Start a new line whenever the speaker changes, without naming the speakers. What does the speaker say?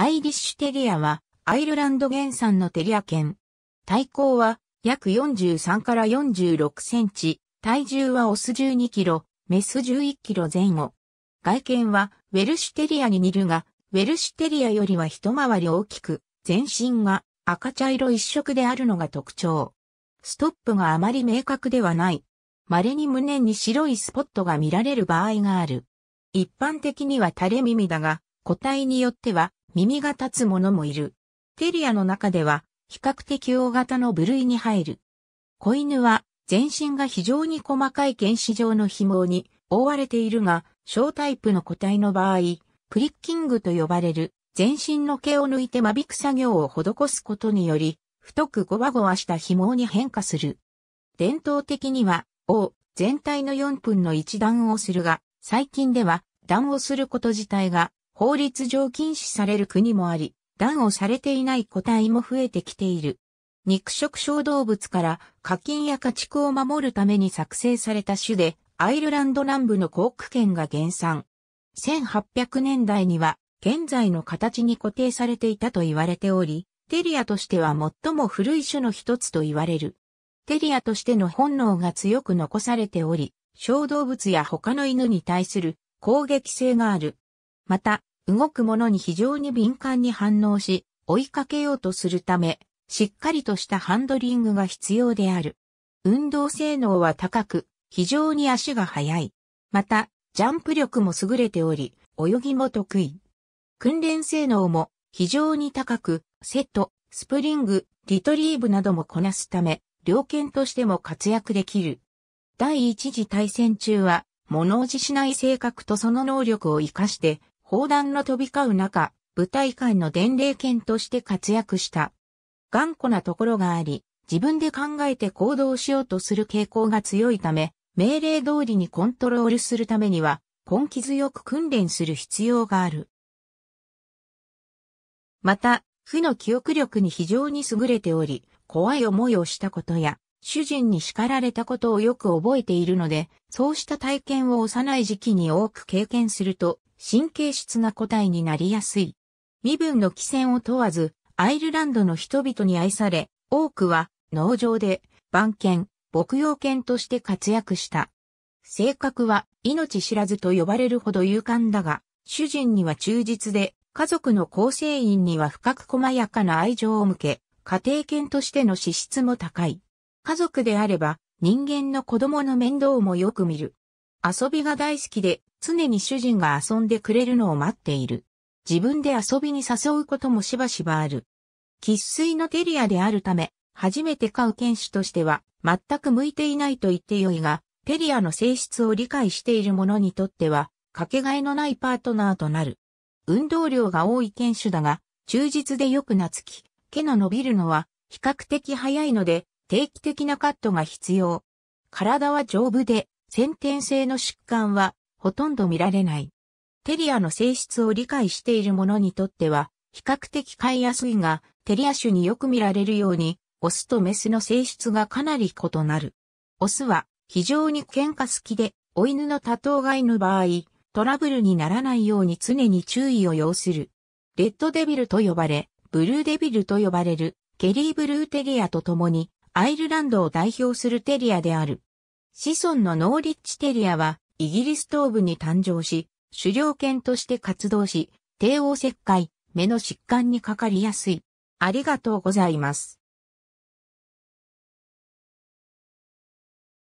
アイリッシュテリアはアイルランド原産のテリア犬。体高は約43から46センチ、体重はオス12キロ、メス11キロ前後。外見はウェルシュテリアに似るが、ウェルシュテリアよりは一回り大きく、全身が赤茶色一色であるのが特徴。ストップがあまり明確ではない。稀に胸に白いスポットが見られる場合がある。一般的には垂れ耳だが、個体によっては耳が立つももいる。テリアの中では、比較的大型の部類に入る。子犬は、全身が非常に細かい原子状の紐に覆われているが、小タイプの個体の場合、プリッキングと呼ばれる、全身の毛を抜いて間引く作業を施すことにより、太くゴワゴワした紐に変化する。伝統的には、王、全体の4分の1段をするが、最近では、段をすること自体が法律上禁止される国もあり、断をされていない個体も増えてきている。肉食小動物から課金や家畜を守るために作成された種で、アイルランド南部のコーク県が原産。1800年代には現在の形に固定されていたと言われており、テリアとしては最も古い種の一つと言われる。テリアとしての本能が強く残されており、小動物や他の犬に対する攻撃性がある。また、動くものに非常に敏感に反応し、追いかけようとするため、しっかりとしたハンドリングが必要である。運動性能は高く、非常に足が速い。また、ジャンプ力も優れており、泳ぎも得意。訓練性能も非常に高く、セット、スプリング、リトリーブなどもこなすため、両犬としても活躍できる。第一次大戦中は、物おじしない性格とその能力を活かして、砲弾の飛び交う中、部隊間の伝令犬として活躍した。頑固なところがあり、自分で考えて行動しようとする傾向が強いため、命令通りにコントロールするためには、根気強く訓練する必要がある。また、負の記憶力に非常に優れており、怖い思いをしたことや、主人に叱られたことをよく覚えているので、そうした体験を幼い時期に多く経験すると、神経質な個体になりやすい。身分の規制を問わず、アイルランドの人々に愛され、多くは農場で番犬、牧羊犬として活躍した。性格は命知らずと呼ばれるほど勇敢だが、主人には忠実で、家族の構成員には深く細やかな愛情を向け、家庭犬としての資質も高い。家族であれば、人間の子供の面倒もよく見る。遊びが大好きで、常に主人が遊んでくれるのを待っている。自分で遊びに誘うこともしばしばある。喫水のテリアであるため、初めて飼う犬種としては、全く向いていないと言ってよいが、テリアの性質を理解している者にとっては、かけがえのないパートナーとなる。運動量が多い犬種だが、忠実でよく懐き、毛の伸びるのは比較的早いので、定期的なカットが必要。体は丈夫で、先天性の疾患はほとんど見られない。テリアの性質を理解している者にとっては、比較的飼いやすいが、テリア種によく見られるように、オスとメスの性質がかなり異なる。オスは非常に喧嘩好きで、お犬の多頭飼いの場合、トラブルにならないように常に注意を要する。レッドデビルと呼ばれ、ブルーデビルと呼ばれる、ケリーブルーテリアと共に、アイルランドを代表するテリアである。子孫のノーリッチテリアは、イギリス東部に誕生し、狩猟犬として活動し、帝王切開、目の疾患にかかりやすい。ありがとうございます。